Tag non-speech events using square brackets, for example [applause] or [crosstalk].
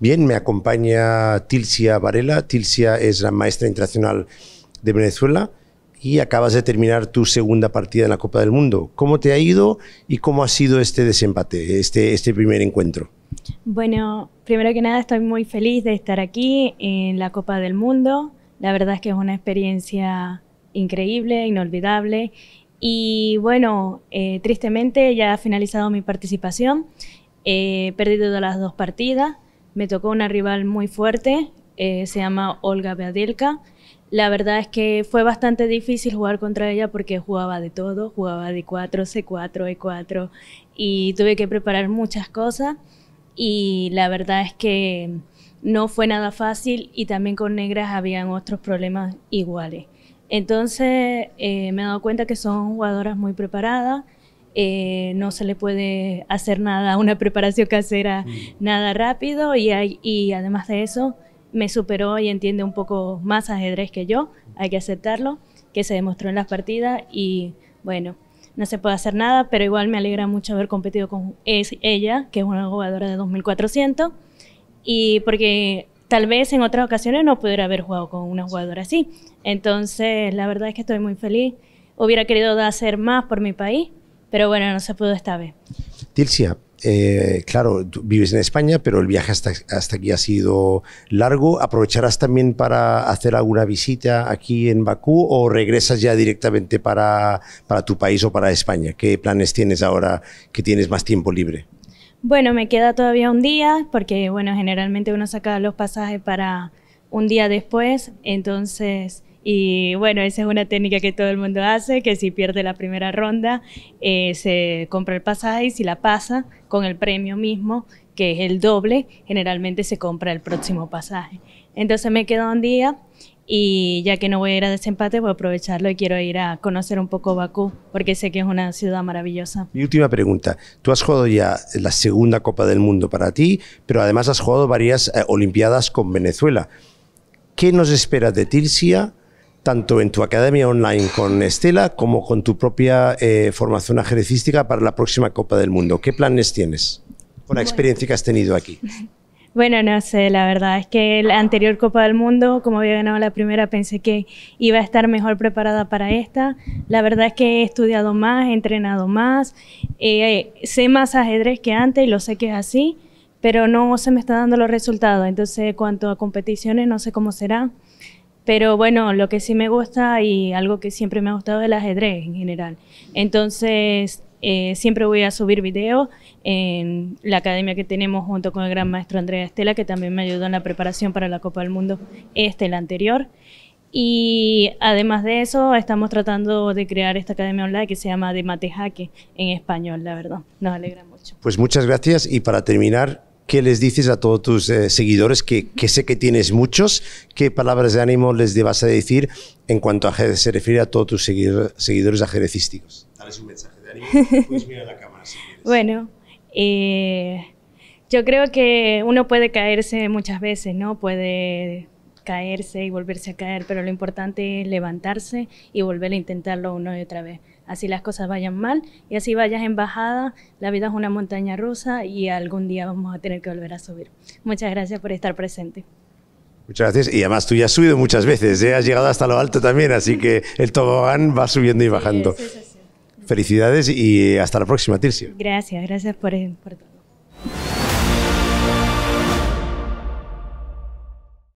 Bien, me acompaña Tilsia Varela. Tilsia es la maestra internacional de Venezuela y acabas de terminar tu segunda partida en la Copa del Mundo. ¿Cómo te ha ido y cómo ha sido este desempate, este, este primer encuentro? Bueno, primero que nada estoy muy feliz de estar aquí en la Copa del Mundo. La verdad es que es una experiencia increíble, inolvidable. Y bueno, eh, tristemente ya ha finalizado mi participación. He perdido las dos partidas me tocó una rival muy fuerte, eh, se llama Olga Beadelka. La verdad es que fue bastante difícil jugar contra ella porque jugaba de todo, jugaba de 4, C4, E4 y tuve que preparar muchas cosas y la verdad es que no fue nada fácil y también con negras habían otros problemas iguales. Entonces eh, me he dado cuenta que son jugadoras muy preparadas, eh, no se le puede hacer nada, una preparación casera, mm. nada rápido y, y además de eso me superó y entiende un poco más ajedrez que yo, hay que aceptarlo, que se demostró en las partidas y bueno, no se puede hacer nada, pero igual me alegra mucho haber competido con ella, que es una jugadora de 2400, y porque tal vez en otras ocasiones no pudiera haber jugado con una jugadora así. Entonces, la verdad es que estoy muy feliz. Hubiera querido hacer más por mi país, pero bueno, no se pudo esta vez. Tilcia, eh, claro, vives en España, pero el viaje hasta, hasta aquí ha sido largo. ¿Aprovecharás también para hacer alguna visita aquí en Bakú o regresas ya directamente para, para tu país o para España? ¿Qué planes tienes ahora que tienes más tiempo libre? Bueno, me queda todavía un día porque, bueno, generalmente uno saca los pasajes para un día después, entonces y bueno, esa es una técnica que todo el mundo hace, que si pierde la primera ronda, eh, se compra el pasaje y si la pasa con el premio mismo, que es el doble, generalmente se compra el próximo pasaje. Entonces me quedo un día y ya que no voy a ir a desempate, voy a aprovecharlo y quiero ir a conocer un poco Bakú, porque sé que es una ciudad maravillosa. Mi última pregunta, tú has jugado ya la segunda Copa del Mundo para ti, pero además has jugado varias eh, Olimpiadas con Venezuela. ¿Qué nos espera de Tirsia? tanto en tu academia online con Estela como con tu propia eh, formación ajedrecística para la próxima Copa del Mundo. ¿Qué planes tienes con la experiencia que has tenido aquí? [laughs] Bueno, no sé, la verdad es que la anterior Copa del Mundo, como había ganado la primera, pensé que iba a estar mejor preparada para esta. La verdad es que he estudiado más, he entrenado más, eh, sé más ajedrez que antes y lo sé que es así, pero no se me están dando los resultados. Entonces, cuanto a competiciones, no sé cómo será. Pero bueno, lo que sí me gusta y algo que siempre me ha gustado es el ajedrez en general. Entonces, eh, siempre voy a subir videos en la academia que tenemos junto con el gran maestro Andrea Estela, que también me ayudó en la preparación para la Copa del Mundo, este, la anterior. Y además de eso, estamos tratando de crear esta academia online que se llama De Matejaque en español, la verdad. Nos alegra mucho. Pues muchas gracias y para terminar, ¿qué les dices a todos tus eh, seguidores, que, que, sé que tienes muchos? ¿Qué palabras de ánimo les debas a decir en cuanto a, se refiere a todos tus seguidores ajerecísticos? Dales un mensaje de ánimo. [laughs] Puedes mirar la cámara Bueno, eh, yo creo que uno puede caerse muchas veces, ¿no? Puede caerse y volverse a caer, pero lo importante es levantarse y volver a intentarlo una y otra vez. Así las cosas vayan mal y así vayas en bajada, la vida es una montaña rusa y algún día vamos a tener que volver a subir. Muchas gracias por estar presente. Muchas gracias. Y además tú ya has subido muchas veces, ¿eh? has llegado hasta lo alto también, así que [laughs] el tobogán va subiendo y bajando. Felicidades y hasta la próxima, Tirsio. Gracias, gracias por, por todo.